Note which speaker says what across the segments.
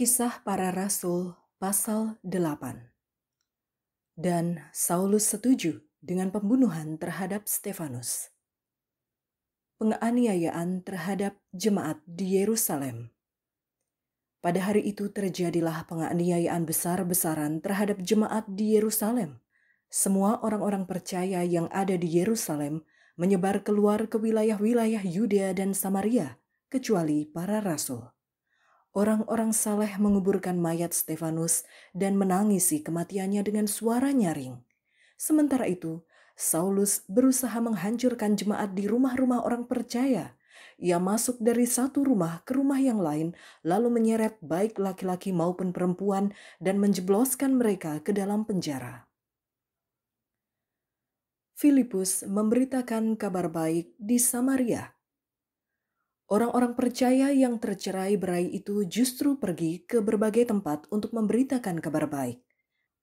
Speaker 1: Kisah Para Rasul pasal 8. Dan Saulus setuju dengan pembunuhan terhadap Stefanus. Penganiayaan terhadap jemaat di Yerusalem. Pada hari itu terjadilah penganiayaan besar-besaran terhadap jemaat di Yerusalem. Semua orang-orang percaya yang ada di Yerusalem menyebar keluar ke wilayah-wilayah Yudea dan Samaria, kecuali para rasul Orang-orang saleh menguburkan mayat Stefanus dan menangisi kematiannya dengan suara nyaring. Sementara itu, Saulus berusaha menghancurkan jemaat di rumah-rumah orang percaya. Ia masuk dari satu rumah ke rumah yang lain, lalu menyeret baik laki-laki maupun perempuan dan menjebloskan mereka ke dalam penjara. Filipus memberitakan kabar baik di Samaria Orang-orang percaya yang tercerai berai itu justru pergi ke berbagai tempat untuk memberitakan kabar baik.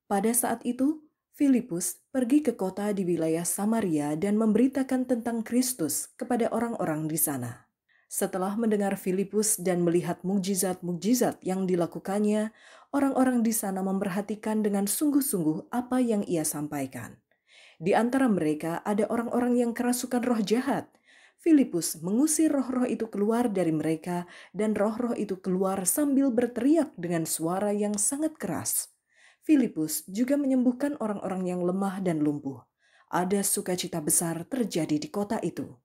Speaker 1: Pada saat itu, Filipus pergi ke kota di wilayah Samaria dan memberitakan tentang Kristus kepada orang-orang di sana. Setelah mendengar Filipus dan melihat mukjizat-mukjizat yang dilakukannya, orang-orang di sana memperhatikan dengan sungguh-sungguh apa yang ia sampaikan. Di antara mereka ada orang-orang yang kerasukan roh jahat Filipus mengusir roh-roh itu keluar dari mereka, dan roh-roh itu keluar sambil berteriak dengan suara yang sangat keras. Filipus juga menyembuhkan orang-orang yang lemah dan lumpuh. Ada sukacita besar terjadi di kota itu.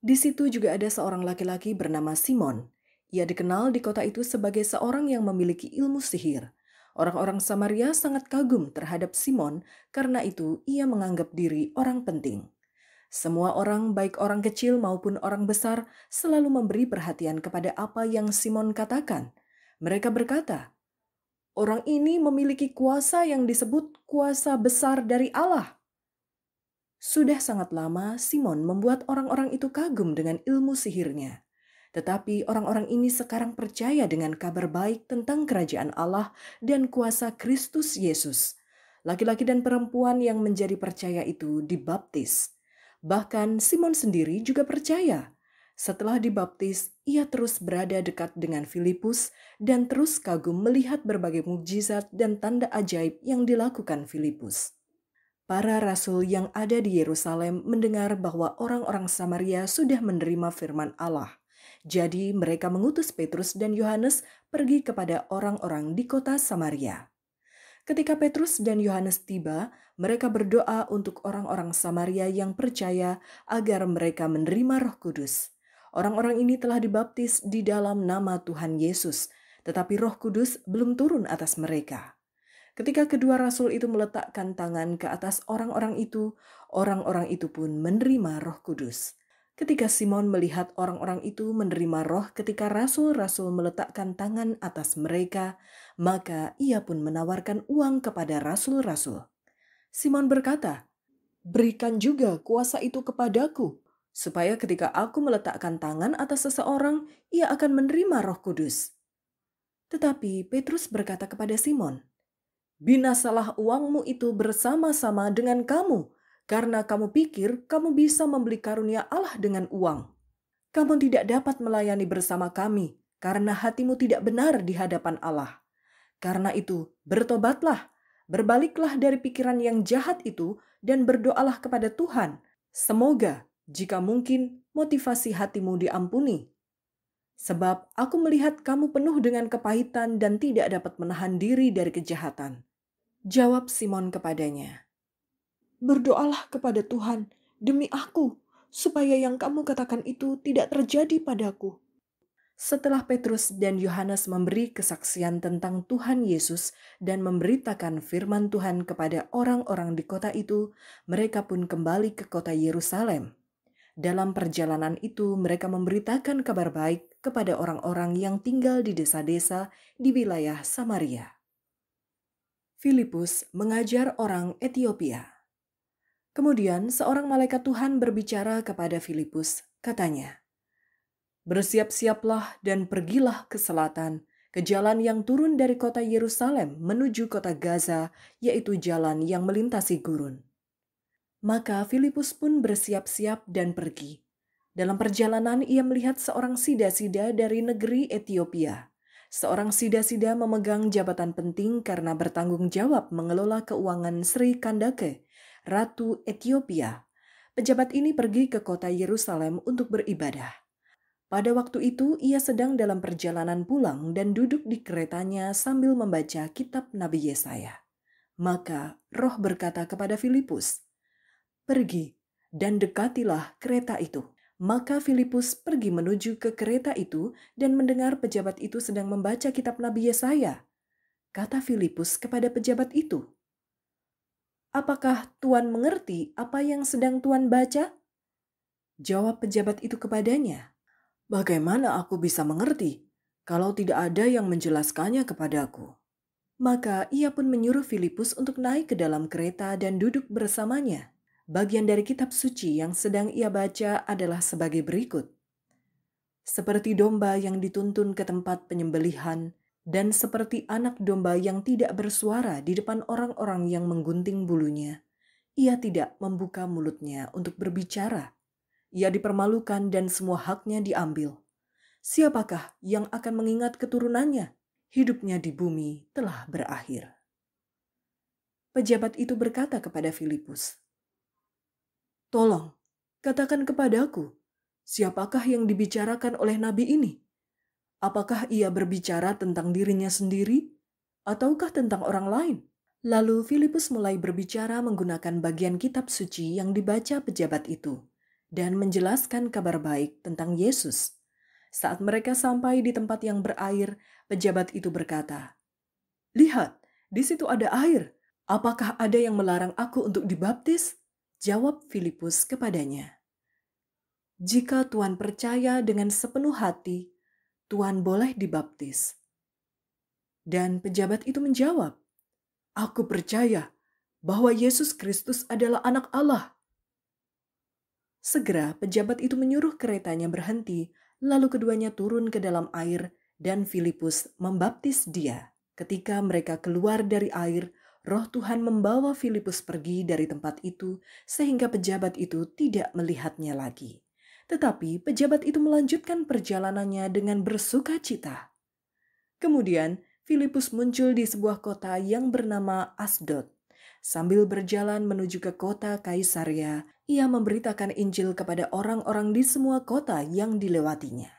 Speaker 1: Di situ juga ada seorang laki-laki bernama Simon. Ia dikenal di kota itu sebagai seorang yang memiliki ilmu sihir. Orang-orang Samaria sangat kagum terhadap Simon, karena itu ia menganggap diri orang penting. Semua orang, baik orang kecil maupun orang besar, selalu memberi perhatian kepada apa yang Simon katakan. Mereka berkata, "Orang ini memiliki kuasa yang disebut kuasa besar dari Allah." Sudah sangat lama Simon membuat orang-orang itu kagum dengan ilmu sihirnya. Tetapi orang-orang ini sekarang percaya dengan kabar baik tentang kerajaan Allah dan kuasa Kristus Yesus. Laki-laki dan perempuan yang menjadi percaya itu dibaptis Bahkan Simon sendiri juga percaya. Setelah dibaptis, ia terus berada dekat dengan Filipus dan terus kagum melihat berbagai mukjizat dan tanda ajaib yang dilakukan Filipus. Para rasul yang ada di Yerusalem mendengar bahwa orang-orang Samaria sudah menerima firman Allah. Jadi mereka mengutus Petrus dan Yohanes pergi kepada orang-orang di kota Samaria. Ketika Petrus dan Yohanes tiba, mereka berdoa untuk orang-orang Samaria yang percaya agar mereka menerima Roh Kudus. Orang-orang ini telah dibaptis di dalam nama Tuhan Yesus, tetapi Roh Kudus belum turun atas mereka. Ketika kedua rasul itu meletakkan tangan ke atas orang-orang itu, orang-orang itu pun menerima Roh Kudus ketika Simon melihat orang-orang itu menerima roh ketika rasul-rasul meletakkan tangan atas mereka, maka ia pun menawarkan uang kepada rasul-rasul. Simon berkata, "Berikan juga kuasa itu kepadaku, supaya ketika aku meletakkan tangan atas seseorang, ia akan menerima Roh Kudus." Tetapi Petrus berkata kepada Simon, "Binasalah uangmu itu bersama-sama dengan kamu." karena kamu pikir kamu bisa membeli karunia Allah dengan uang. Kamu tidak dapat melayani bersama kami karena hatimu tidak benar di hadapan Allah. Karena itu, bertobatlah, berbaliklah dari pikiran yang jahat itu, dan berdoalah kepada Tuhan. Semoga, jika mungkin, motivasi hatimu diampuni. Sebab aku melihat kamu penuh dengan kepahitan dan tidak dapat menahan diri dari kejahatan. Jawab Simon kepadanya, berdoalah kepada Tuhan, demi aku, supaya yang kamu katakan itu tidak terjadi padaku. Setelah Petrus dan Yohanes memberi kesaksian tentang Tuhan Yesus dan memberitakan firman Tuhan kepada orang-orang di kota itu, mereka pun kembali ke kota Yerusalem. Dalam perjalanan itu, mereka memberitakan kabar baik kepada orang-orang yang tinggal di desa-desa di wilayah Samaria. Filipus mengajar orang Ethiopia. Kemudian seorang malaikat Tuhan berbicara kepada Filipus, katanya, Bersiap-siaplah dan pergilah ke selatan, ke jalan yang turun dari kota Yerusalem menuju kota Gaza, yaitu jalan yang melintasi gurun. Maka Filipus pun bersiap-siap dan pergi. Dalam perjalanan ia melihat seorang sida-sida dari negeri Ethiopia. Seorang sida-sida memegang jabatan penting karena bertanggung jawab mengelola keuangan Sri Kandake, Ratu Ethiopia. Pejabat ini pergi ke kota Yerusalem untuk beribadah. Pada waktu itu, ia sedang dalam perjalanan pulang dan duduk di keretanya sambil membaca kitab Nabi Yesaya. Maka roh berkata kepada Filipus, Pergi dan dekatilah kereta itu maka Filipus pergi menuju ke kereta itu dan mendengar pejabat itu sedang membaca kitab Nabi Yesaya. Kata Filipus kepada pejabat itu, Apakah Tuan mengerti apa yang sedang Tuan baca? Jawab pejabat itu kepadanya, Bagaimana aku bisa mengerti kalau tidak ada yang menjelaskannya kepadaku? Maka ia pun menyuruh Filipus untuk naik ke dalam kereta dan duduk bersamanya. Bagian dari kitab suci yang sedang ia baca adalah sebagai berikut: seperti domba yang dituntun ke tempat penyembelihan, dan seperti anak domba yang tidak bersuara di depan orang-orang yang menggunting bulunya, ia tidak membuka mulutnya untuk berbicara. Ia dipermalukan dan semua haknya diambil. Siapakah yang akan mengingat keturunannya? Hidupnya di bumi telah berakhir. Pejabat itu berkata kepada Filipus, "Tolong, katakan kepadaku, siapakah yang dibicarakan oleh nabi ini?" Apakah ia berbicara tentang dirinya sendiri ataukah tentang orang lain? Lalu Filipus mulai berbicara menggunakan bagian kitab suci yang dibaca pejabat itu dan menjelaskan kabar baik tentang Yesus. Saat mereka sampai di tempat yang berair, pejabat itu berkata, "Lihat, di situ ada air. Apakah ada yang melarang aku untuk dibaptis?" Jawab Filipus kepadanya, "Jika Tuhan percaya dengan sepenuh hati Tuhan boleh dibaptis? Dan pejabat itu menjawab, Aku percaya bahwa Yesus Kristus adalah anak Allah. Segera pejabat itu menyuruh keretanya berhenti, lalu keduanya turun ke dalam air dan Filipus membaptis dia. Ketika mereka keluar dari air, roh Tuhan membawa Filipus pergi dari tempat itu sehingga pejabat itu tidak melihatnya lagi. Tetapi pejabat itu melanjutkan perjalanannya dengan bersuka cita. Kemudian, Filipus muncul di sebuah kota yang bernama Asdod. Sambil berjalan menuju ke kota Kaisaria, ia memberitakan Injil kepada orang-orang di semua kota yang dilewatinya.